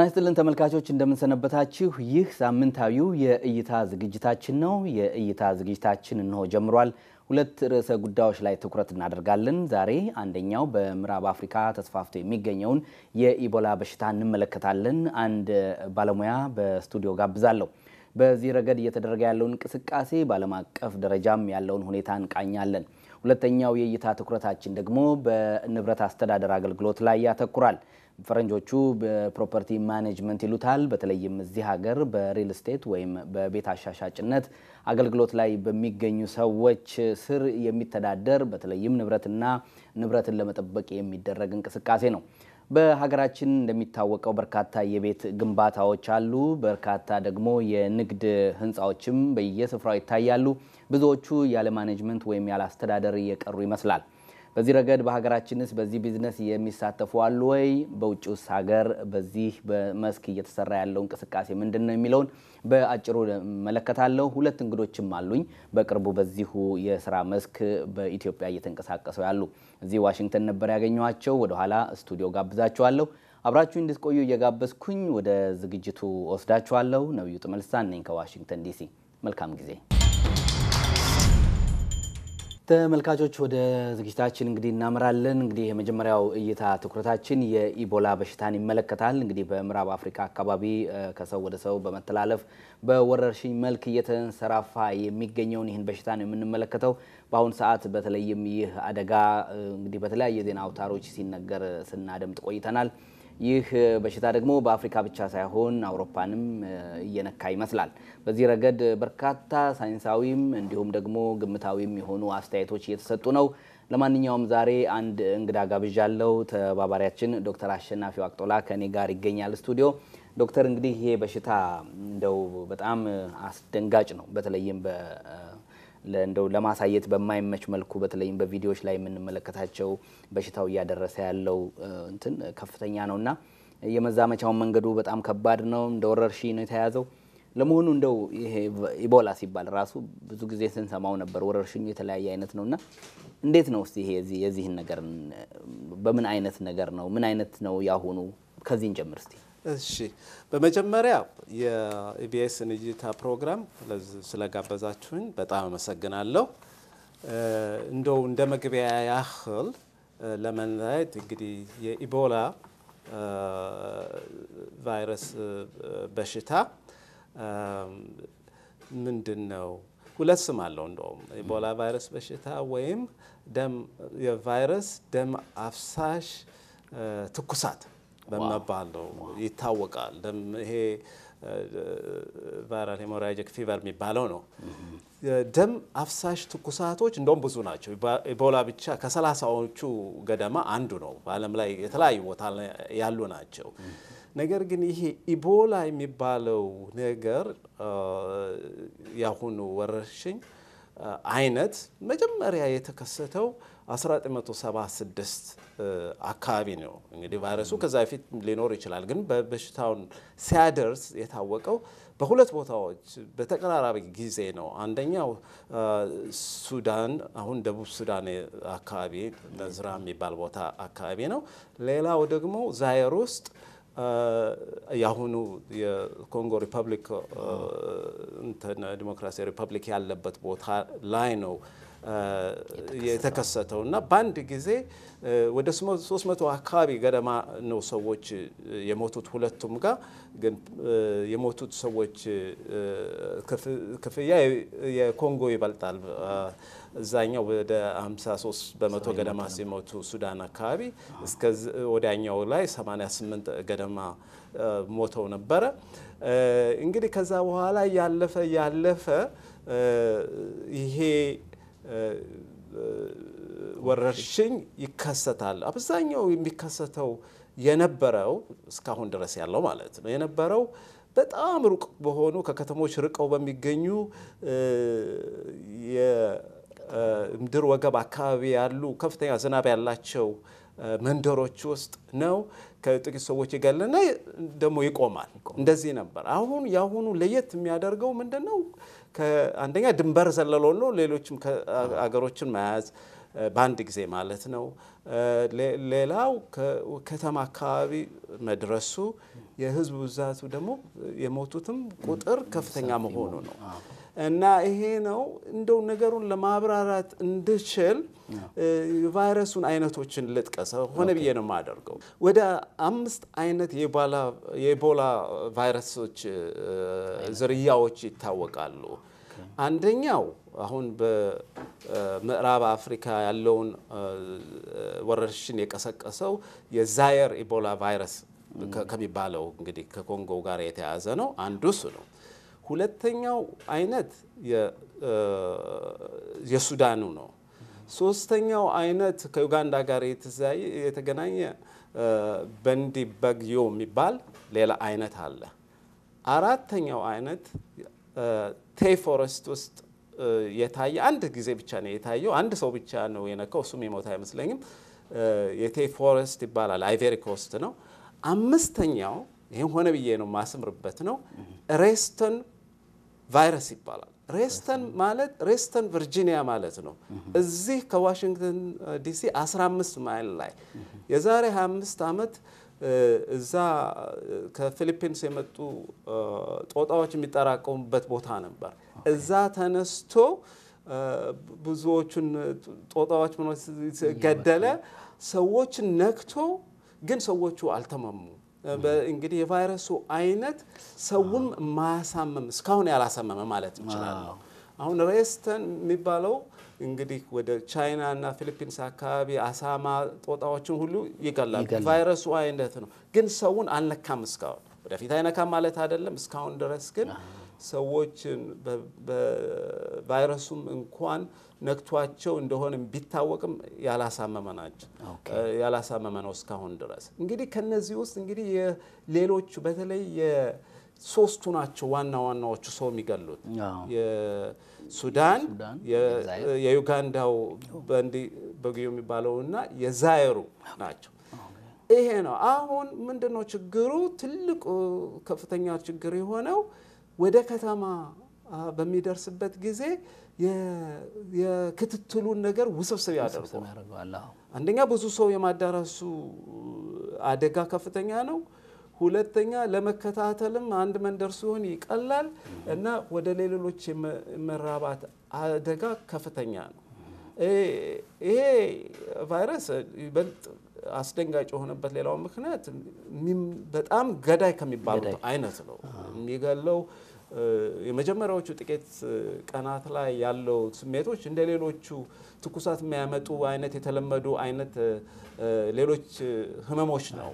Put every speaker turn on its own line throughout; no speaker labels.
ጤና ይስጥልን ተመልካቾች እንደምንሰነበታችሁ። ይህ ሳምንታዊው የእይታ ዝግጅታችን ነው። የእይታ ዝግጅታችን እንሆ ጀምሯል። ሁለት ርዕሰ ጉዳዮች ላይ ትኩረት እናደርጋለን ዛሬ። አንደኛው በምዕራብ አፍሪካ ተስፋፍቶ የሚገኘውን የኢቦላ በሽታ እንመለከታለን። አንድ ባለሙያ በስቱዲዮ ጋብዛለሁ። በዚህ ረገድ እየተደረገ ያለውን እንቅስቃሴ በዓለም አቀፍ ደረጃም ያለውን ሁኔታ እንቃኛለን። ሁለተኛው የእይታ ትኩረታችን ደግሞ በንብረት አስተዳደር አገልግሎት ላይ ያተኩራል። ፈረንጆቹ በፕሮፐርቲ ማኔጅመንት ይሉታል። በተለይም እዚህ ሀገር በሪል ስቴት ወይም በቤት አሻሻጭነት አገልግሎት ላይ በሚገኙ ሰዎች ስር የሚተዳደር በተለይም ንብረትና ንብረትን ለመጠበቅ የሚደረግ እንቅስቃሴ ነው። በሀገራችን እንደሚታወቀው በርካታ የቤት ግንባታዎች አሉ። በርካታ ደግሞ የንግድ ህንፃዎችም በየስፍራው ይታያሉ። ብዙዎቹ ያለ ማኔጅመንት ወይም ያለ አስተዳደር እየቀሩ ይመስላል። በዚህ ረገድ በሀገራችንስ በዚህ ቢዝነስ የሚሳተፉ አሉ ወይ? በውጭ ሀገር በዚህ በመስክ እየተሰራ ያለው እንቅስቃሴ ምንድን ነው የሚለውን በአጭሩ መለከታለሁ። ሁለት እንግዶችም አሉኝ በቅርቡ በዚሁ የስራ መስክ በኢትዮጵያ እየተንቀሳቀሰው ያሉ እዚህ ዋሽንግተን ነበር ያገኘኋቸው። ወደኋላ ስቱዲዮ ጋብዛችኋለሁ። አብራችሁ እንድትቆዩ እየጋበዝኩኝ ወደ ዝግጅቱ ወስዳችኋለሁ። ነቢዩ ጥመልሳን ነኝ ከዋሽንግተን ዲሲ። መልካም ጊዜ ተመልካቾች ወደ ዝግጅታችን እንግዲህ እናምራለን። እንግዲህ የመጀመሪያው እይታ ትኩረታችን የኢቦላ በሽታን ይመለከታል። እንግዲህ በምዕራብ አፍሪካ አካባቢ ከሰው ወደ ሰው በመተላለፍ በወረርሽኝ መልክ እየተንሰራፋ የሚገኘውን ይህን በሽታ ነው የምንመለከተው። በአሁኑ ሰዓት በተለይም ይህ አደጋ እንግዲህ በተለያየ ዜና አውታሮች ሲነገር ስናደምጥ ቆይተናል። ይህ በሽታ ደግሞ በአፍሪካ ብቻ ሳይሆን አውሮፓንም እየነካ ይመስላል። በዚህ ረገድ በርካታ ሳይንሳዊም እንዲሁም ደግሞ ግምታዊም የሆኑ አስተያየቶች እየተሰጡ ነው። ለማንኛውም ዛሬ አንድ እንግዳ ጋብዣለሁ። ተባባሪያችን ዶክተር አሸናፊው አቅጦላ ከእኔ ጋር ይገኛል ስቱዲዮ። ዶክተር እንግዲህ ይሄ በሽታ እንደው በጣም አስደንጋጭ ነው። በተለይም እንደው ለማሳየት በማይመች መልኩ በተለይም በቪዲዮዎች ላይ የምንመለከታቸው በሽታው እያደረሰ ያለው እንትን ከፍተኛ ነው እና የመዛመቻውን መንገዱ በጣም ከባድ ነው። እንደ ወረርሽኝ ነው የተያዘው። ለመሆኑ እንደው ይሄ ኢቦላ ሲባል ራሱ ብዙ ጊዜ ስንሰማው ነበር። ወረርሽኙ የተለያየ አይነት ነው እና እንዴት ነው ስ ይሄ የዚህን ነገር በምን አይነት ነገር ነው ምን አይነት ነው ያሁኑ? ከዚህን ጀምር እስቲ።
እሺ በመጀመሪያ የኢቢኤስን እይታ ፕሮግራም ስለጋበዛችሁኝ በጣም አመሰግናለሁ። እንደው እንደ መግቢያ ያህል ለመለየት እንግዲህ የኢቦላ ቫይረስ በሽታ ምንድን ነው? ሁለት ስም አለው። እንደውም ኢቦላ ቫይረስ በሽታ ወይም የቫይረስ ደም አፍሳሽ ትኩሳት በመባል ነው ይታወቃል። ይሄ ቫይራል ሄሞራጂክ ፊቨር የሚባለው ነው። ደም አፍሳሽ ትኩሳቶች እንደውም ብዙ ናቸው። ኢቦላ ብቻ ከሰላሳዎቹ ገደማ አንዱ ነው። በዓለም ላይ የተለያዩ ቦታ ያሉ ናቸው። ነገር ግን ይሄ ኢቦላ የሚባለው ነገር የአሁኑ ወረርሽኝ አይነት መጀመሪያ የተከሰተው 1976 አካባቢ ነው እንግዲህ ቫይረሱ ከዛ በፊት ሊኖር ይችላል፣ ግን በበሽታውን ሲያደርስ የታወቀው በሁለት ቦታዎች በተቀራራቢ ጊዜ ነው። አንደኛው ሱዳን፣ አሁን ደቡብ ሱዳን አካባቢ ነዝራ የሚባል ቦታ አካባቢ ነው። ሌላው ደግሞ ዛየር ውስጥ የአሁኑ የኮንጎ ሪፐብሊክ ዲሞክራሲያዊ ሪፐብሊክ ያለበት ቦታ ላይ ነው የተከሰተው እና በአንድ ጊዜ ወደ 300 አካባቢ ገደማ ነው ሰዎች የሞቱት ሁለቱም ጋር ግን የሞቱት ሰዎች ክፍያ የኮንጎ ይበልጣል። እዛኛው ወደ 53 በመቶ ገደማ ሲሞቱ ሱዳን አካባቢ እስከ ወዲያኛው ላይ 88 ገደማ ሞተው ነበረ። እንግዲህ ከዛ በኋላ ያለፈ ያለፈ ይሄ ወረርሽኝ ይከሰታል። አብዛኛው የሚከሰተው የነበረው እስካሁን ድረስ ያለው ማለት ነው የነበረው በጣም ሩቅ በሆኑ ከከተሞች ርቀው በሚገኙ የምድር ወገብ አካባቢ ያሉ ከፍተኛ ዝናብ ያላቸው መንደሮች ውስጥ ነው። ከጥቂት ሰዎች ይገልና ደግሞ ይቆማል። እንደዚህ ነበር። አሁን የአሁኑ ለየት የሚያደርገው ምንድን ነው? አንደኛ ድንበር ዘለል ሆኖ ሌሎችም አገሮችን መያዝ በአንድ ጊዜ ማለት ነው። ሌላው ከተማ አካባቢ መድረሱ የህዝብ ብዛቱ ደግሞ የሞቱትም ቁጥር ከፍተኛ መሆኑ ነው። እና ይሄ ነው እንደው ነገሩን ለማብራራት እንድችል የቫይረሱን አይነቶችን ልጥቀሰ ሆነ ብዬ ነው የማደርገው። ወደ አምስት አይነት የኢቦላ ቫይረሶች ዝርያዎች ይታወቃሉ። አንደኛው አሁን በምዕራብ አፍሪካ ያለውን ወረርሽን የቀሰቀሰው የዛየር ኢቦላ ቫይረስ ከሚባለው እንግዲህ ከኮንጎ ጋር የተያያዘ ነው። አንዱ እሱ ነው። ሁለተኛው አይነት የሱዳኑ ነው። ሶስተኛው አይነት ከዩጋንዳ ጋር የተገናኘ በንዲ በግዮ የሚባል ሌላ አይነት አለ። አራተኛው አይነት ቴ ፎረስት ውስጥ የታየ አንድ ጊዜ ብቻ ነው የታየው። አንድ ሰው ብቻ ነው የነካው፣ እሱም የሞት አይመስለኝም። የቴ ፎረስት ይባላል። አይቬሪ ኮስት ነው። አምስተኛው ይህም ሆነ ብዬ ነው ማስምርበት ነው ሬስተን ቫይረስ ይባላል። ሬስተን ማለት ሬስተን ቨርጂኒያ ማለት ነው። እዚህ ከዋሽንግተን ዲሲ 15 ማይል ላይ የዛሬ 25 ዓመት እዛ ከፊሊፒንስ የመጡ ጦጣዎች የሚጠራቀሙበት ቦታ ነበር። እዛ ተነስቶ ብዙዎቹን ጦጣዎች ገደለ። ሰዎችን ነክቶ ግን ሰዎቹ አልተመሙም። እንግዲህ የቫይረሱ አይነት ሰውም ማያሳምም እስካሁን ያላሳመመ ማለት እንችላለሁ። አሁን ሬስተን የሚባለው እንግዲህ ወደ ቻይና እና ፊሊፒንስ አካባቢ አሳማ፣ ጦጣዎችን ሁሉ ይገላል። ቫይረሱ አይነት ነው፣ ግን ሰውን አልነካም እስካሁን። ወደፊት አይነካም ማለት አይደለም። እስካሁን ድረስ ግን ሰዎችን በቫይረሱም እንኳን ነክቷቸው እንደሆነ ቢታወቅም ያላሳመመ ናቸው ያላሳመመ ነው እስካሁን ድረስ። እንግዲህ ከነዚህ ውስጥ እንግዲህ የሌሎቹ በተለይ ሶስቱ ናቸው ዋና ዋናዎቹ ሰው የሚገሉት የሱዳን፣ የዩጋንዳው በንዲ የሚባለው የሚባለውና የዛይሩ ናቸው። ይሄ ነው አሁን ምንድን ነው ችግሩ? ትልቁ ከፍተኛ ችግር የሆነው ወደ ከተማ በሚደርስበት ጊዜ የክትትሉን ነገር ውስብስብ ያደርገዋል። አንደኛ ብዙ ሰው የማዳረሱ አደጋ ከፍተኛ ነው። ሁለተኛ ለመከታተልም አንድ መንደር ሲሆን ይቀላል እና ወደ ሌሎች የመራባት አደጋ ከፍተኛ ነው። ይሄ ቫይረስ ይበልጥ አስደንጋጭ የሆነበት ሌላው ምክንያት በጣም ገዳይ ከሚባሉት አይነት ነው የሚገለው የመጀመሪያዎቹ ጥቂት ቀናት ላይ ያለው ስሜቶች እንደ ሌሎቹ ትኩሳት የሚያመጡ አይነት የተለመዱ አይነት ሌሎች ህመሞች ነው።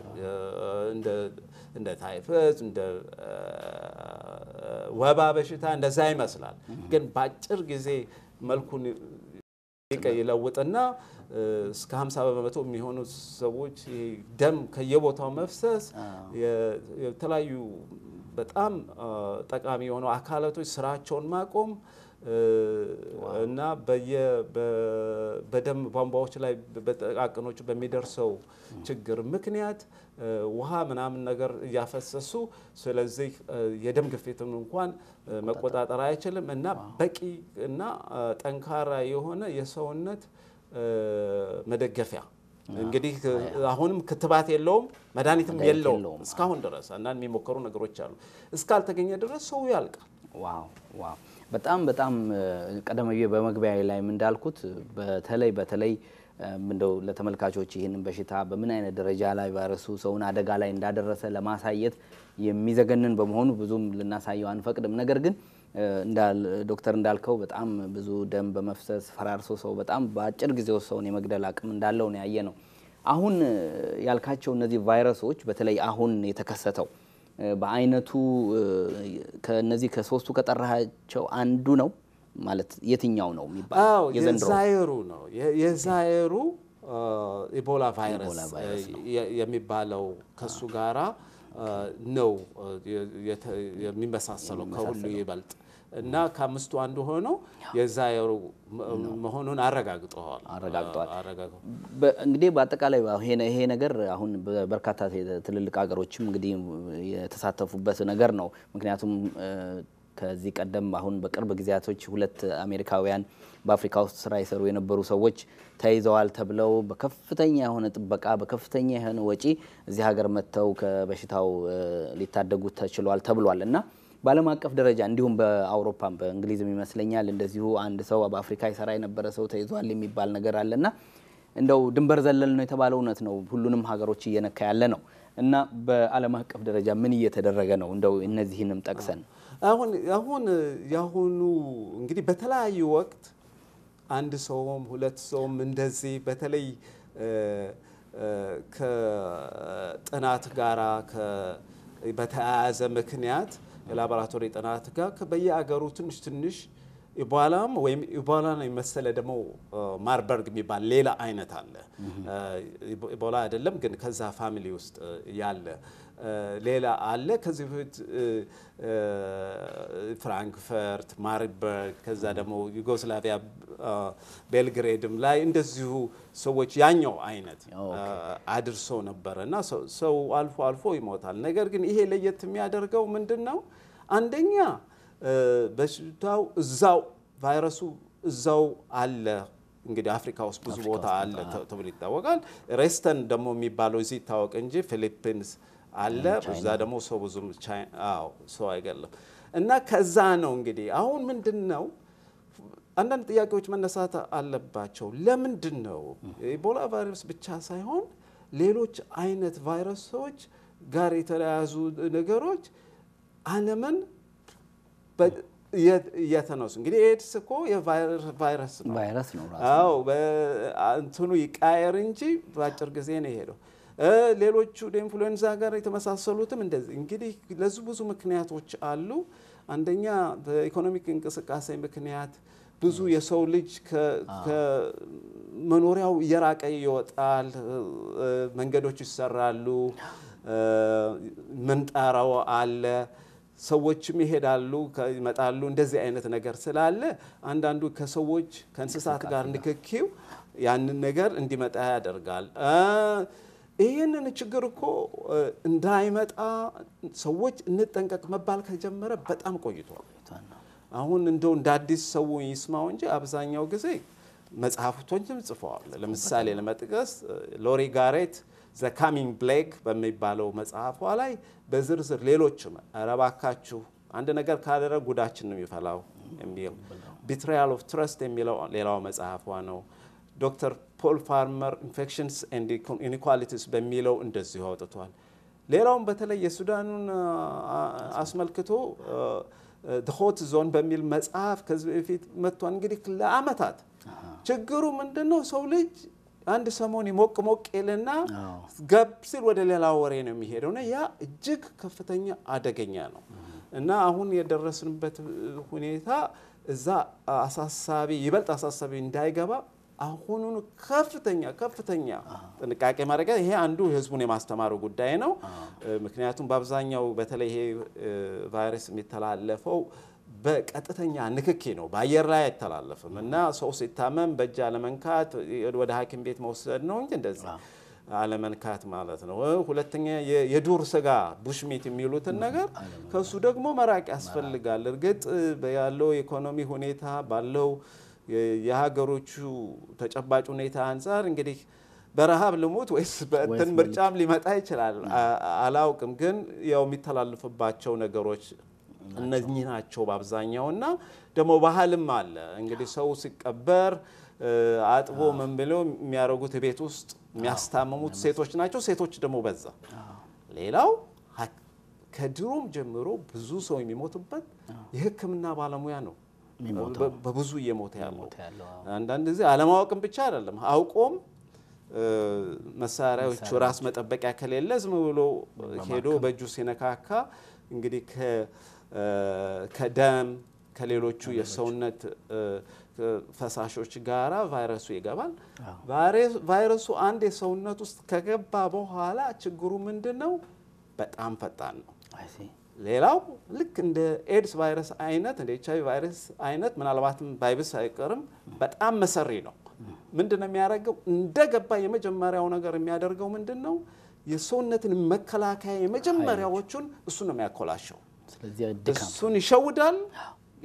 እንደ ታይፈስ፣ እንደ ወባ በሽታ እንደዛ ይመስላል። ግን በአጭር ጊዜ መልኩን ይለውጥና እስከ 50 በመቶ የሚሆኑ ሰዎች ደም ከየቦታው መፍሰስ የተለያዩ በጣም ጠቃሚ የሆኑ አካላቶች ስራቸውን ማቆም እና በደም ቧንቧዎች ላይ በጠቃቅኖች በሚደርሰው ችግር ምክንያት ውሃ ምናምን ነገር እያፈሰሱ ስለዚህ የደም ግፊትም እንኳን መቆጣጠር አይችልም እና በቂ እና ጠንካራ የሆነ የሰውነት መደገፊያ እንግዲህ አሁንም ክትባት የለውም፣ መድኃኒትም የለውም እስካሁን ድረስ። እና የሚሞከሩ ነገሮች አሉ። እስካልተገኘ ድረስ ሰው ያልቃል። ዋው ዋው!
በጣም በጣም ቀደም ብዬ በመግቢያ ላይም እንዳልኩት በተለይ በተለይ እንደው ለተመልካቾች ይህንን በሽታ በምን አይነት ደረጃ ላይ ቫይረሱ ሰውን አደጋ ላይ እንዳደረሰ ለማሳየት የሚዘገንን በመሆኑ ብዙም ልናሳየው አንፈቅድም። ነገር ግን ዶክተር እንዳልከው በጣም ብዙ ደም በመፍሰስ ፈራርሶ ሰው በጣም በአጭር ጊዜ ውስጥ ሰውን የመግደል አቅም እንዳለው ነው ያየ ነው። አሁን ያልካቸው እነዚህ ቫይረሶች በተለይ አሁን የተከሰተው በአይነቱ ከነዚህ ከሶስቱ ከጠራቸው አንዱ ነው ማለት የትኛው ነው የሚባለው? የዛየሩ
ነው። የዛይሩ ኢቦላ ቫይረስ የሚባለው ከሱ ጋራ ነው የሚመሳሰለው ከሁሉ ይበልጥ እና ከአምስቱ አንዱ ሆኖ የዛ መሆኑን አረጋግጠዋል አረጋግጠዋል።
እንግዲህ በአጠቃላይ ይሄ ነገር አሁን በርካታ ትልልቅ ሀገሮችም እንግዲህ የተሳተፉበት ነገር ነው። ምክንያቱም ከዚህ ቀደም አሁን በቅርብ ጊዜያቶች ሁለት አሜሪካውያን በአፍሪካ ውስጥ ስራ የሰሩ የነበሩ ሰዎች ተይዘዋል ተብለው በከፍተኛ የሆነ ጥበቃ በከፍተኛ የሆነ ወጪ እዚህ ሀገር መጥተው ከበሽታው ሊታደጉ ተችሏል ተብሏል እና በዓለም አቀፍ ደረጃ እንዲሁም በአውሮፓም በእንግሊዝም ይመስለኛል እንደዚሁ አንድ ሰው በአፍሪካ የሰራ የነበረ ሰው ተይዟል የሚባል ነገር አለና እንደው ድንበር ዘለል ነው የተባለ እውነት ነው፣ ሁሉንም ሀገሮች እየነካ ያለ ነው እና በዓለም አቀፍ ደረጃ ምን እየተደረገ ነው? እንደው እነዚህንም ጠቅሰን
አሁን አሁን ያሁኑ እንግዲህ በተለያዩ ወቅት አንድ ሰውም ሁለት ሰውም እንደዚህ በተለይ ከጥናት ጋራ በተያያዘ ምክንያት የላቦራቶሪ ጥናት ጋር በየአገሩ ትንሽ ትንሽ ኢቦላም ወይም ኢቦላን የመሰለ ደግሞ ማርበርግ የሚባል ሌላ አይነት አለ። ኢቦላ አይደለም ግን ከዛ ፋሚሊ ውስጥ ያለ ሌላ አለ። ከዚህ በፊት ፍራንክፈርት፣ ማሪበርግ ከዛ ደግሞ ዩጎስላቪያ ቤልግሬድም ላይ እንደዚሁ ሰዎች ያኛው አይነት አድርሶ ነበረ እና ሰው አልፎ አልፎ ይሞታል። ነገር ግን ይሄ ለየት የሚያደርገው ምንድን ነው? አንደኛ በሽታው እዛው ቫይረሱ እዛው አለ። እንግዲህ አፍሪካ ውስጥ ብዙ ቦታ አለ ተብሎ ይታወቃል። ሬስተን ደግሞ የሚባለው እዚህ ይታወቅ እንጂ ፊሊፒንስ አለ። እዛ ደግሞ ሰው ብዙ ሰው አይገለም እና ከዛ ነው እንግዲህ አሁን ምንድን ነው አንዳንድ ጥያቄዎች መነሳት አለባቸው። ለምንድን ነው ኢቦላ ቫይረስ ብቻ ሳይሆን ሌሎች አይነት ቫይረሶች ጋር የተለያዙ ነገሮች ዓለምን እየተነሱ እንግዲህ ኤድስ እኮ የቫይረስ ነው። ቫይረስ ነው። እንትኑ ይቃየር እንጂ በአጭር ጊዜ ነው የሄደው። ሌሎቹ ኢንፍሉዌንዛ ጋር የተመሳሰሉትም እንደዚህ እንግዲህ ለዚህ ብዙ ምክንያቶች አሉ። አንደኛ በኢኮኖሚክ እንቅስቃሴ ምክንያት ብዙ የሰው ልጅ ከመኖሪያው እየራቀ ይወጣል። መንገዶች ይሰራሉ፣ ምንጣራው አለ፣ ሰዎችም ይሄዳሉ፣ ይመጣሉ። እንደዚህ አይነት ነገር ስላለ አንዳንዱ ከሰዎች ከእንስሳት ጋር ንክኪው ያንን ነገር እንዲመጣ ያደርጋል። ይህንን ችግር እኮ እንዳይመጣ ሰዎች እንጠንቀቅ መባል ከጀመረ በጣም ቆይቷል። አሁን እንደው እንደ አዲስ ሰው ይስማው እንጂ አብዛኛው ጊዜ መጽሐፍቶችም ጽፈዋል። ለምሳሌ ለመጥቀስ ሎሪ ጋሬት ዘ ካሚንግ ብሌክ በሚባለው መጽሐፏ ላይ በዝርዝር ሌሎችም ረባካችሁ አንድ ነገር ካደረግ ጉዳችን ነው የሚፈላው የሚል ቢትሪያል ኦፍ ትረስት የሚለው ሌላው መጽሐፏ ነው። ዶክተር ፖል ፋርመር ኢንፌክሽንስ ኤንድ ኢኒኳሊቲስ በሚለው እንደዚሁ አውጥቷል። ሌላውም በተለይ የሱዳኑን አስመልክቶ ሆት ዞን በሚል መጽሐፍ ከዚህ በፊት መጥቷል። እንግዲህ ለአመታት ችግሩ ምንድን ነው? ሰው ልጅ አንድ ሰሞን ሞቅ ሞቅ ይልና ገብ ሲል ወደ ሌላ ወሬ ነው የሚሄደው እና ያ እጅግ ከፍተኛ አደገኛ ነው እና አሁን የደረስንበት ሁኔታ እዛ አሳሳቢ ይበልጥ አሳሳቢ እንዳይገባ አሁኑን ከፍተኛ ከፍተኛ ጥንቃቄ ማድረግ ይሄ አንዱ ህዝቡን የማስተማሩ ጉዳይ ነው። ምክንያቱም በአብዛኛው በተለይ ይሄ ቫይረስ የሚተላለፈው በቀጥተኛ ንክኪ ነው። በአየር ላይ አይተላለፍም እና ሰው ሲታመም በእጅ አለመንካት፣ ወደ ሐኪም ቤት መውሰድ ነው እንጂ እንደዚህ አለመንካት ማለት ነው። ሁለተኛ የዱር ስጋ ቡሽሚት የሚሉትን ነገር ከሱ ደግሞ መራቅ ያስፈልጋል። እርግጥ ያለው የኢኮኖሚ ሁኔታ ባለው የሀገሮቹ ተጨባጭ ሁኔታ አንጻር እንግዲህ በረሃብ ልሙት ወይስ በእንትን ምርጫም ሊመጣ ይችላል አላውቅም። ግን ያው የሚተላልፍባቸው ነገሮች እነኚህ ናቸው በአብዛኛው እና ደግሞ ባህልም አለ እንግዲህ ሰው ሲቀበር አጥቦ ምን ብለው የሚያደርጉት ቤት ውስጥ የሚያስታምሙት ሴቶች ናቸው። ሴቶች ደግሞ በዛ ሌላው ከድሮም ጀምሮ ብዙ ሰው የሚሞትበት የሕክምና ባለሙያ ነው። በብዙ እየሞተ ያለው አንዳንድ ጊዜ አለማወቅም ብቻ አይደለም፣ አውቆም መሳሪያዎቹ ራስ መጠበቂያ ከሌለ ዝም ብሎ ሄዶ በእጁ ሲነካካ እንግዲህ ከደም ከሌሎቹ የሰውነት ፈሳሾች ጋራ ቫይረሱ ይገባል። ቫይረሱ አንድ የሰውነት ውስጥ ከገባ በኋላ ችግሩ ምንድን ነው? በጣም ፈጣን ነው። ሌላው ልክ እንደ ኤድስ ቫይረስ አይነት እንደ ኤች አይቪ ቫይረስ አይነት ምናልባትም ባይብስ አይቀርም በጣም መሰሪ ነው። ምንድን ነው የሚያደርገው? እንደገባ የመጀመሪያው ነገር የሚያደርገው ምንድን ነው? የሰውነትን መከላከያ የመጀመሪያዎቹን እሱ ነው የሚያኮላሸው። እሱን ይሸውዳል፣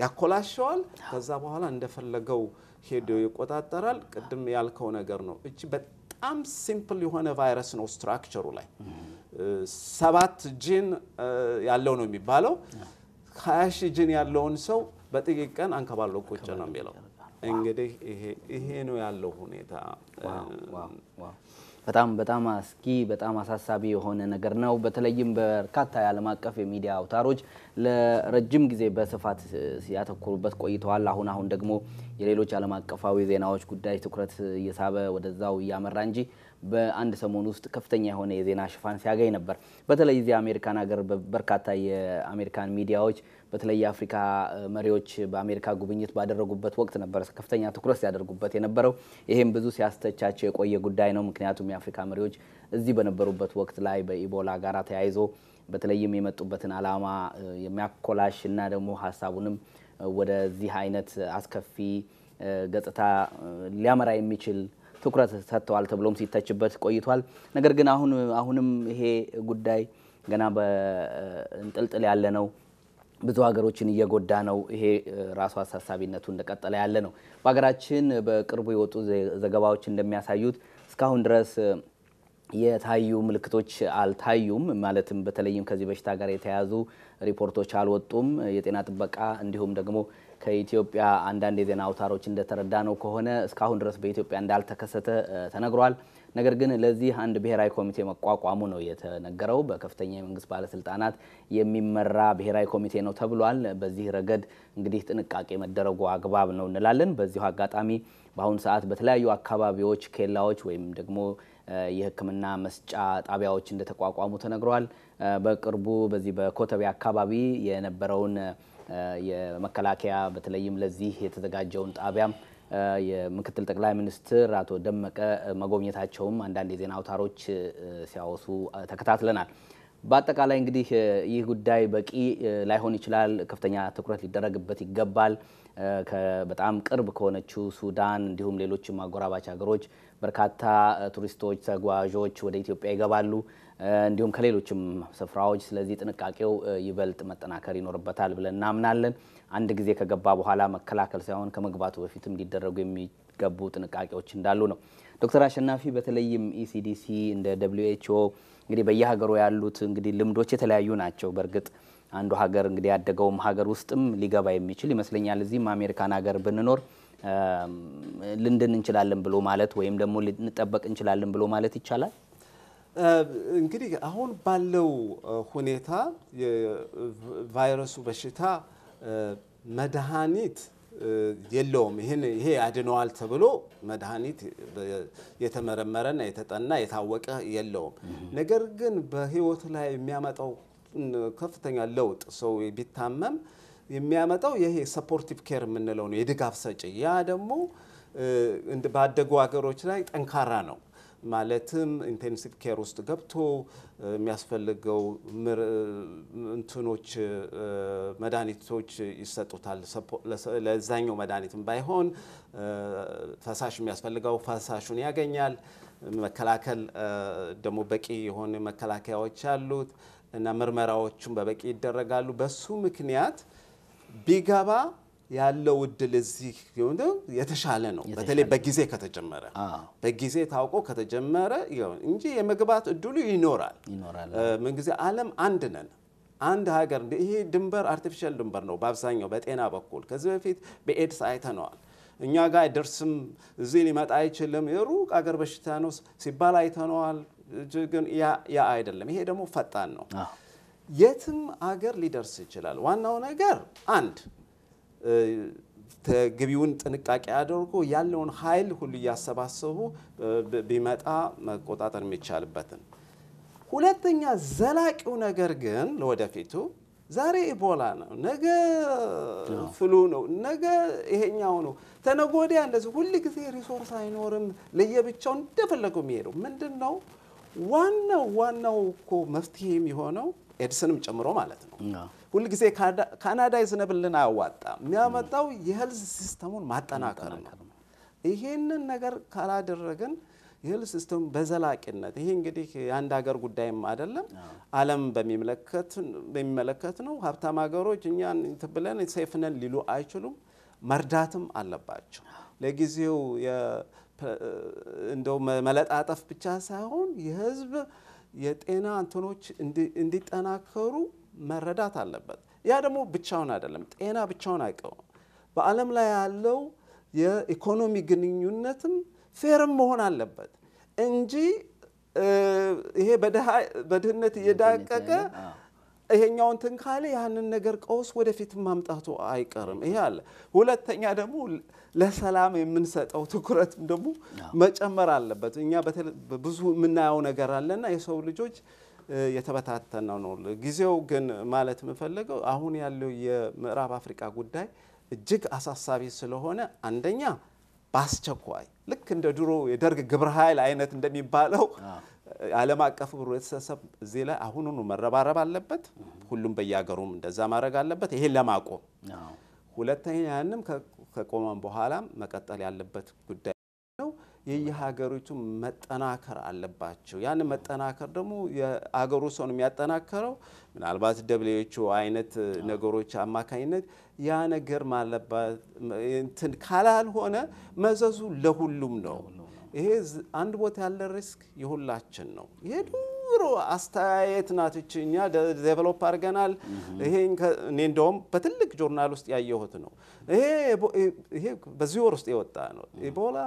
ያኮላሸዋል። ከዛ በኋላ እንደፈለገው ሄዶ ይቆጣጠራል። ቅድም ያልከው ነገር ነው። እቺ በጣም ሲምፕል የሆነ ቫይረስ ነው ስትራክቸሩ ላይ ሰባት ጂን ያለው ነው የሚባለው። ሀያ ሺህ ጂን ያለውን ሰው በጥቂት ቀን አንከባሎ ቁጭ ነው የሚለው። እንግዲህ ይሄ ነው ያለው ሁኔታ።
በጣም በጣም አስጊ በጣም አሳሳቢ የሆነ ነገር ነው። በተለይም በርካታ የዓለም አቀፍ የሚዲያ አውታሮች ለረጅም ጊዜ በስፋት ያተኮሩበት ቆይተዋል። አሁን አሁን ደግሞ የሌሎች ዓለም አቀፋዊ ዜናዎች ጉዳይ ትኩረት እየሳበ ወደዛው እያመራ እንጂ በአንድ ሰሞን ውስጥ ከፍተኛ የሆነ የዜና ሽፋን ሲያገኝ ነበር። በተለይ እዚህ አሜሪካን ሀገር በርካታ የአሜሪካን ሚዲያዎች በተለይ የአፍሪካ መሪዎች በአሜሪካ ጉብኝት ባደረጉበት ወቅት ነበር ከፍተኛ ትኩረት ሲያደርጉበት የነበረው። ይህም ብዙ ሲያስተቻቸው የቆየ ጉዳይ ነው። ምክንያቱም የአፍሪካ መሪዎች እዚህ በነበሩበት ወቅት ላይ በኢቦላ ጋር ተያይዞ በተለይም የመጡበትን ዓላማ የሚያኮላሽ እና ደግሞ ሀሳቡንም ወደዚህ አይነት አስከፊ ገጽታ ሊያመራ የሚችል ትኩረት ሰጥተዋል ተብሎም ሲተችበት ቆይቷል። ነገር ግን አሁን አሁንም ይሄ ጉዳይ ገና በእንጥልጥል ያለ ነው። ብዙ ሀገሮችን እየጎዳ ነው። ይሄ ራሱ አሳሳቢነቱ እንደቀጠለ ያለ ነው። በሀገራችን በቅርቡ የወጡ ዘገባዎች እንደሚያሳዩት እስካሁን ድረስ የታዩ ምልክቶች አልታዩም። ማለትም በተለይም ከዚህ በሽታ ጋር የተያያዙ ሪፖርቶች አልወጡም። የጤና ጥበቃ እንዲሁም ደግሞ ከኢትዮጵያ አንዳንድ የዜና አውታሮች እንደተረዳ ነው ከሆነ እስካሁን ድረስ በኢትዮጵያ እንዳልተከሰተ ተነግሯል። ነገር ግን ለዚህ አንድ ብሔራዊ ኮሚቴ መቋቋሙ ነው የተነገረው። በከፍተኛ የመንግስት ባለስልጣናት የሚመራ ብሔራዊ ኮሚቴ ነው ተብሏል። በዚህ ረገድ እንግዲህ ጥንቃቄ መደረጉ አግባብ ነው እንላለን። በዚሁ አጋጣሚ በአሁኑ ሰዓት በተለያዩ አካባቢዎች ኬላዎች ወይም ደግሞ የሕክምና መስጫ ጣቢያዎች እንደተቋቋሙ ተነግሯል። በቅርቡ በዚህ በኮተቤ አካባቢ የነበረውን የመከላከያ በተለይም ለዚህ የተዘጋጀውን ጣቢያም የምክትል ጠቅላይ ሚኒስትር አቶ ደመቀ መጎብኘታቸውም አንዳንድ የዜና አውታሮች ሲያወሱ ተከታትለናል። በአጠቃላይ እንግዲህ ይህ ጉዳይ በቂ ላይሆን ይችላል፣ ከፍተኛ ትኩረት ሊደረግበት ይገባል። በጣም ቅርብ ከሆነችው ሱዳን እንዲሁም ሌሎችም አጎራባች ሀገሮች በርካታ ቱሪስቶች፣ ተጓዦች ወደ ኢትዮጵያ ይገባሉ። እንዲሁም ከሌሎችም ስፍራዎች። ስለዚህ ጥንቃቄው ይበልጥ መጠናከር ይኖርበታል ብለን እናምናለን። አንድ ጊዜ ከገባ በኋላ መከላከል ሳይሆን ከመግባቱ በፊትም ሊደረጉ የሚገቡ ጥንቃቄዎች እንዳሉ ነው ዶክተር አሸናፊ በተለይም ኢሲዲሲ e እንደ ደብሊዩ ኤችኦ እንግዲህ በየሀገሩ ያሉት እንግዲህ ልምዶች የተለያዩ ናቸው። በእርግጥ አንዱ ሀገር እንግዲህ ያደገውም ሀገር ውስጥም ሊገባ የሚችል ይመስለኛል። እዚህም አሜሪካን ሀገር ብንኖር ልንድን እንችላለን ብሎ ማለት ወይም ደግሞ ልንጠበቅ እንችላለን ብሎ ማለት ይቻላል።
እንግዲህ አሁን ባለው ሁኔታ የቫይረሱ በሽታ መድኃኒት የለውም። ይህን ይሄ አድነዋል ተብሎ መድኃኒት የተመረመረና የተጠና የታወቀ የለውም። ነገር ግን በህይወት ላይ የሚያመጣው ከፍተኛ ለውጥ ሰው ቢታመም የሚያመጣው ይሄ ሰፖርቲቭ ኬር የምንለው ነው፣ የድጋፍ ሰጪ። ያ ደግሞ ባደጉ ሀገሮች ላይ ጠንካራ ነው። ማለትም ኢንቴንሲቭ ኬር ውስጥ ገብቶ የሚያስፈልገው እንትኖች መድኃኒቶች ይሰጡታል። ለዛኛው መድኃኒትም ባይሆን ፈሳሽ የሚያስፈልገው ፈሳሹን ያገኛል። መከላከል ደግሞ በቂ የሆነ መከላከያዎች አሉት እና ምርመራዎቹም በበቂ ይደረጋሉ። በሱ ምክንያት ቢገባ ያለው እድል እዚህ የተሻለ ነው። በተለይ በጊዜ ከተጀመረ በጊዜ ታውቆ ከተጀመረ እንጂ የመግባት እድሉ ይኖራል። ምንጊዜ ዓለም አንድ ነን። አንድ ሀገር ይሄ ድንበር አርቲፊሻል ድንበር ነው በአብዛኛው በጤና በኩል ከዚህ በፊት በኤድስ አይተነዋል። እኛ ጋር አይደርስም፣ እዚህ ሊመጣ አይችልም፣ የሩቅ አገር በሽታ ነው ሲባል አይተነዋል። ግን ያ አይደለም። ይሄ ደግሞ ፈጣን ነው። የትም አገር ሊደርስ ይችላል። ዋናው ነገር አንድ ተገቢውን ጥንቃቄ አድርጎ ያለውን ኃይል ሁሉ እያሰባሰቡ ቢመጣ መቆጣጠር የሚቻልበትን። ሁለተኛ ዘላቂው ነገር ግን ለወደፊቱ ዛሬ ኢቦላ ነው፣ ነገ ፍሉ ነው፣ ነገ ይሄኛው ነው፣ ተነጎዲያ እንደዚህ ሁል ጊዜ ሪሶርስ አይኖርም፣ ለየብቻው እንደፈለገው የሚሄደው ምንድን ነው? ዋናው ዋናው እኮ መፍትሄ የሚሆነው ኤድስንም ጨምሮ ማለት ነው ሁልጊዜ ካናዳይዝነብልን አያዋጣም። የሚያመጣው የሄልዝ ሲስተሙን ማጠናከር ነው። ይሄንን ነገር ካላደረግን የሄልዝ ሲስተም በዘላቂነት ይሄ እንግዲህ የአንድ ሀገር ጉዳይም አይደለም፣ ዓለም በሚመለከት ነው። ሀብታም ሀገሮች እኛን ብለን ሰይፍነን ሊሉ አይችሉም፣ መርዳትም አለባቸው። ለጊዜው እንደው መለጣጠፍ ብቻ ሳይሆን የህዝብ የጤና እንትኖች እንዲጠናከሩ መረዳት አለበት። ያ ደግሞ ብቻውን አይደለም፣ ጤና ብቻውን አይቀውም። በዓለም ላይ ያለው የኢኮኖሚ ግንኙነትም ፌርም መሆን አለበት እንጂ ይሄ በድህነት እየዳቀቀ ይሄኛውን ትንካሌ ያንን ነገር ቀውስ ወደፊት ማምጣቱ አይቀርም። ይሄ አለ። ሁለተኛ ደግሞ ለሰላም የምንሰጠው ትኩረትም ደግሞ መጨመር አለበት። እኛ ብዙ የምናየው ነገር አለና የሰው ልጆች የተበታተነ ነው። ጊዜው ግን ማለት የምፈልገው አሁን ያለው የምዕራብ አፍሪካ ጉዳይ እጅግ አሳሳቢ ስለሆነ አንደኛ በአስቸኳይ ልክ እንደ ድሮ የደርግ ግብረ ኃይል አይነት እንደሚባለው ዓለም አቀፍ ህብረተሰብ እዚህ ላይ አሁኑኑ መረባረብ አለበት። ሁሉም በየሀገሩም እንደዛ ማድረግ አለበት፣ ይሄን ለማቆም ሁለተኛ ያንም ከቆመን በኋላም መቀጠል ያለበት ጉዳይ የየሀገሪቱ መጠናከር አለባቸው። ያን መጠናከር ደግሞ የአገሩ ሰው ነው የሚያጠናከረው። ምናልባት ደብሌዎቹ አይነት ነገሮች አማካኝነት ያ ነገር ማለባት እንትን ካላልሆነ መዘዙ ለሁሉም ነው። ይሄ አንድ ቦታ ያለ ሪስክ የሁላችን ነው። ይሄ ድሮ አስተያየት ናት። እኛ ዴቨሎፕ አድርገናል። ይሄ እኔ እንደውም በትልቅ ጆርናል ውስጥ ያየሁት ነው። ይሄ በዚህ ወር ውስጥ የወጣ ነው ኢቦላ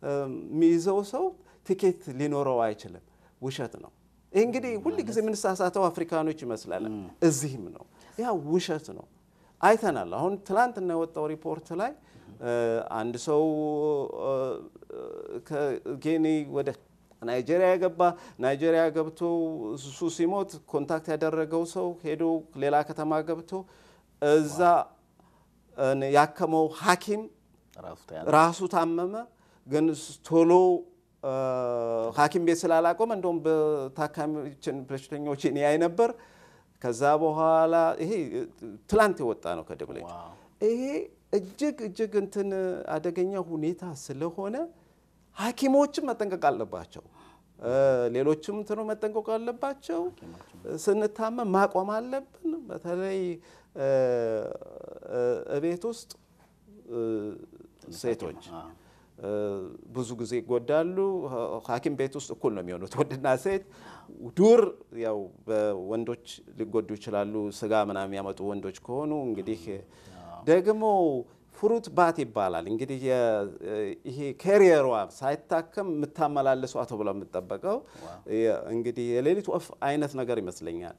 የሚይዘው ሰው ትኬት ሊኖረው አይችልም። ውሸት ነው። ይህ እንግዲህ ሁል ጊዜ የምንሳሳተው አፍሪካኖች ይመስላል። እዚህም ነው ያ ውሸት ነው። አይተናል። አሁን ትላንትና የወጣው ሪፖርት ላይ አንድ ሰው ከጌኒ ወደ ናይጄሪያ የገባ ናይጄሪያ ገብቶ እሱ ሲሞት ኮንታክት ያደረገው ሰው ሄዶ ሌላ ከተማ ገብቶ እዛ ያከመው ሐኪም ራሱ ታመመ። ግን ቶሎ ሐኪም ቤት ስላላቆም እንደውም በታካሚዎችን በሽተኞች እኔ ያይ ነበር። ከዛ በኋላ ይሄ ትላንት የወጣ ነው ከደም ላይ ይሄ እጅግ እጅግ እንትን አደገኛ ሁኔታ ስለሆነ ሐኪሞችም መጠንቀቅ አለባቸው። ሌሎችም እንትኑ መጠንቀቅ አለባቸው። ስንታመም ማቆም አለብን። በተለይ እቤት ውስጥ ሴቶች ብዙ ጊዜ ይጎዳሉ። ሐኪም ቤት ውስጥ እኩል ነው የሚሆኑት ወንድና ሴት። ዱር ያው በወንዶች ሊጎዱ ይችላሉ። ስጋ ምናምን ያመጡ ወንዶች ከሆኑ እንግዲህ ደግሞ ፍሩት ባት ይባላል እንግዲህ ይሄ ኬሪየሯ ሳይታከም የምታመላልሷ ተብሎ የምጠበቀው እንግዲህ የሌሊት ወፍ አይነት ነገር ይመስለኛል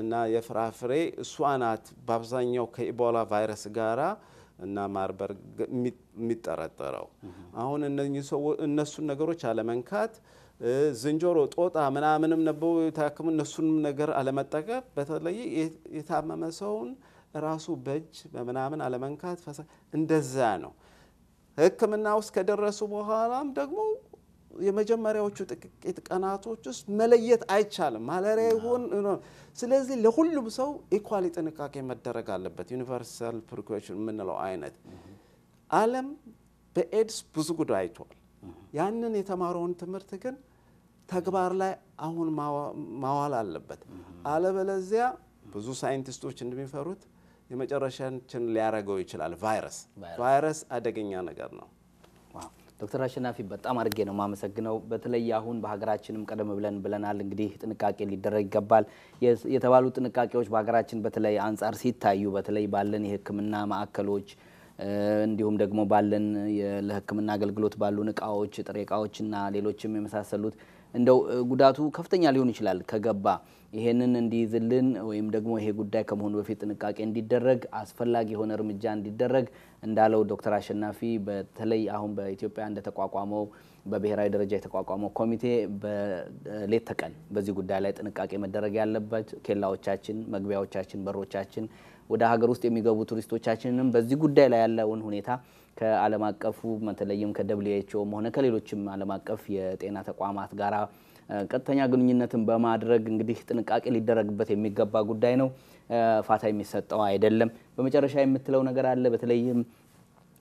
እና የፍራፍሬ እሷ ናት በአብዛኛው ከኢቦላ ቫይረስ ጋራ እና ማርበርግ የሚጠረጠረው አሁን እነሱን ነገሮች አለመንካት ዝንጀሮ፣ ጦጣ ምናምንም ነበው የታክሙ እነሱንም ነገር አለመጠቀም፣ በተለይ የታመመ ሰውን ራሱ በእጅ በምናምን አለመንካት፣ እንደዛ ነው። ሕክምና ውስጥ ከደረሱ በኋላም ደግሞ የመጀመሪያዎቹ ጥቂት ቀናቶች ውስጥ መለየት አይቻልም። ማለሪያ ይሆን። ስለዚህ ለሁሉም ሰው ኢኳሊ ጥንቃቄ መደረግ አለበት። ዩኒቨርሳል ፕሪኮሽን የምንለው አይነት ዓለም በኤድስ ብዙ ጉዳይ አይቷል። ያንን የተማረውን ትምህርት ግን ተግባር ላይ አሁን ማዋል አለበት። አለበለዚያ ብዙ ሳይንቲስቶች እንደሚፈሩት የመጨረሻችን ሊያደርገው ይችላል። ቫይረስ ቫይረስ አደገኛ ነገር ነው።
ዶክተር አሸናፊ በጣም አድርጌ ነው የማመሰግነው። በተለይ አሁን በሀገራችንም ቀደም ብለን ብለናል እንግዲህ ጥንቃቄ ሊደረግ ይገባል የተባሉ ጥንቃቄዎች በሀገራችን በተለይ አንጻር ሲታዩ በተለይ ባለን የሕክምና ማዕከሎች እንዲሁም ደግሞ ባለን ለሕክምና አገልግሎት ባሉን እቃዎች፣ ጥሬ እቃዎችና ሌሎችም የመሳሰሉት እንደው ጉዳቱ ከፍተኛ ሊሆን ይችላል ከገባ ይሄንን እንዲይዝልን ወይም ደግሞ ይሄ ጉዳይ ከመሆኑ በፊት ጥንቃቄ እንዲደረግ አስፈላጊ የሆነ እርምጃ እንዲደረግ እንዳለው ዶክተር አሸናፊ በተለይ አሁን በኢትዮጵያ እንደተቋቋመው በብሔራዊ ደረጃ የተቋቋመው ኮሚቴ በሌት ተቀን በዚህ ጉዳይ ላይ ጥንቃቄ መደረግ ያለበት ኬላዎቻችን፣ መግቢያዎቻችን፣ በሮቻችን ወደ ሀገር ውስጥ የሚገቡ ቱሪስቶቻችንንም በዚህ ጉዳይ ላይ ያለውን ሁኔታ ከዓለም አቀፉ በተለይም ከደብሊው ሆነ ከሌሎችም ዓለም አቀፍ የጤና ተቋማት ጋራ ቀጥተኛ ግንኙነትን በማድረግ እንግዲህ ጥንቃቄ ሊደረግበት የሚገባ ጉዳይ ነው። ፋታ የሚሰጠው አይደለም። በመጨረሻ የምትለው ነገር አለ? በተለይም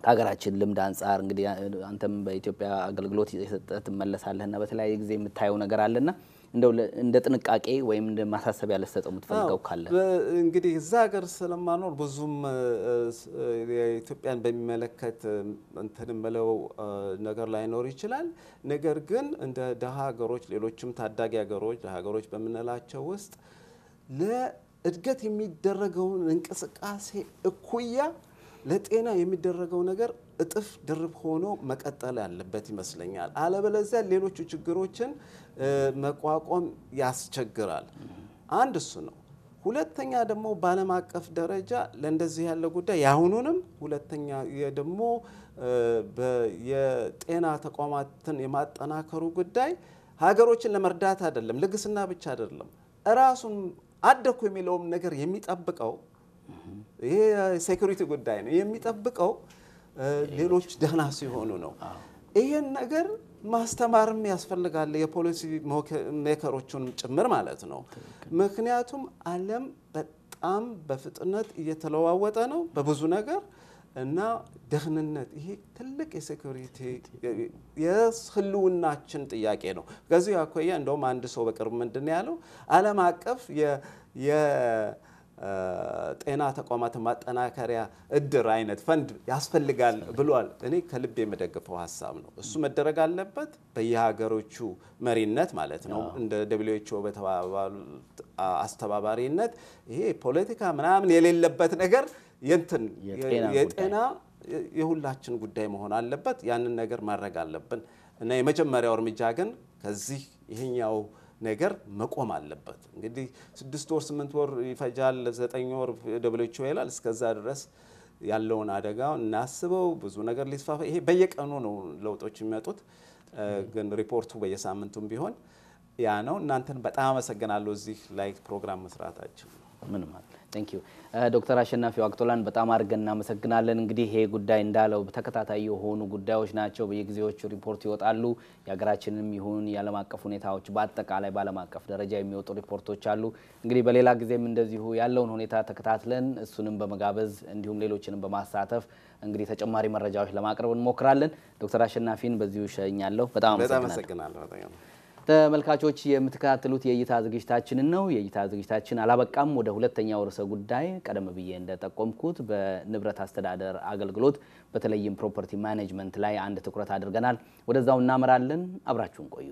ከሀገራችን ልምድ አንጻር እንግዲህ አንተም በኢትዮጵያ አገልግሎት የሰጠ ትመለሳለህና በተለያየ ጊዜ የምታየው ነገር አለና እንደው እንደ ጥንቃቄ ወይም እንደ ማሳሰቢያ ልትሰጠው የምትፈልገው ካለ?
እንግዲህ እዛ ሀገር ስለማኖር ብዙም ኢትዮጵያን በሚመለከት እንትን የምለው ነገር ላይኖር ይችላል። ነገር ግን እንደ ደሀ ሀገሮች፣ ሌሎችም ታዳጊ ሀገሮች ደሀ ሀገሮች በምንላቸው ውስጥ ለእድገት የሚደረገውን እንቅስቃሴ እኩያ ለጤና የሚደረገው ነገር እጥፍ ድርብ ሆኖ መቀጠል ያለበት ይመስለኛል። አለበለዚያ ሌሎቹ ችግሮችን መቋቋም ያስቸግራል። አንድ እሱ ነው። ሁለተኛ ደግሞ በዓለም አቀፍ ደረጃ ለእንደዚህ ያለ ጉዳይ የአሁኑንም፣ ሁለተኛ ደግሞ የጤና ተቋማትን የማጠናከሩ ጉዳይ ሀገሮችን ለመርዳት አይደለም፣ ልግስና ብቻ አይደለም። እራሱን አደኩ የሚለውም ነገር የሚጠብቀው ይሄ ሴኩሪቲ ጉዳይ ነው የሚጠብቀው ሌሎች ደህና ሲሆኑ ነው። ይሄን ነገር ማስተማርም ያስፈልጋል፣ የፖሊሲ ሜከሮቹንም ጭምር ማለት ነው። ምክንያቱም ዓለም በጣም በፍጥነት እየተለዋወጠ ነው በብዙ ነገር እና ደህንነት ይሄ ትልቅ የሴኩሪቲ የህልውናችን ጥያቄ ነው። ከዚህ አኳያ እንደውም አንድ ሰው በቅርብ ምንድን ያለው ዓለም አቀፍ ጤና ተቋማትን ማጠናከሪያ እድር አይነት ፈንድ ያስፈልጋል ብሏል። እኔ ከልብ የመደግፈው ሀሳብ ነው። እሱ መደረግ አለበት በየሀገሮቹ መሪነት ማለት ነው፣ እንደ ደብሊው በተባባሉት አስተባባሪነት። ይሄ ፖለቲካ ምናምን የሌለበት ነገር የንትን የጤና የሁላችን ጉዳይ መሆን አለበት። ያንን ነገር ማድረግ አለብን እና የመጀመሪያው እርምጃ ግን ከዚህ ይሄኛው ነገር መቆም አለበት። እንግዲህ ስድስት ወር ስምንት ወር ይፈጃል፣ ዘጠኝ ወር ደብሎች ይላል። እስከዛ ድረስ ያለውን አደጋ እናስበው። ብዙ ነገር ሊስፋፋ ይሄ በየቀኑ ነው ለውጦች የሚመጡት። ግን ሪፖርቱ በየሳምንቱም ቢሆን ያ ነው። እናንተን በጣም አመሰግናለሁ እዚህ ላይ ፕሮግራም መስራታችን
ምንም ቴንክ ዩ ዶክተር አሸናፊ ዋቅቶላን በጣም አድርገን እናመሰግናለን። እንግዲህ ይሄ ጉዳይ እንዳለው ተከታታይ የሆኑ ጉዳዮች ናቸው። በየጊዜዎቹ ሪፖርት ይወጣሉ። የሀገራችንም ይሁን የዓለም አቀፍ ሁኔታዎች በአጠቃላይ በዓለም አቀፍ ደረጃ የሚወጡ ሪፖርቶች አሉ። እንግዲህ በሌላ ጊዜም እንደዚሁ ያለውን ሁኔታ ተከታትለን እሱንም በመጋበዝ እንዲሁም ሌሎችንም በማሳተፍ እንግዲህ ተጨማሪ መረጃዎች ለማቅረብ እንሞክራለን። ዶክተር አሸናፊን በዚሁ ሸኛለሁ። በጣም አመሰግናለሁ። ተመልካቾች የምትከታተሉት የእይታ ዝግጅታችንን ነው። የእይታ ዝግጅታችን አላበቃም። ወደ ሁለተኛው ርዕሰ ጉዳይ ቀደም ብዬ እንደጠቆምኩት በንብረት አስተዳደር አገልግሎት በተለይም ፕሮፐርቲ ማኔጅመንት ላይ አንድ ትኩረት አድርገናል። ወደዛው እናመራለን። አብራችሁን ቆዩ።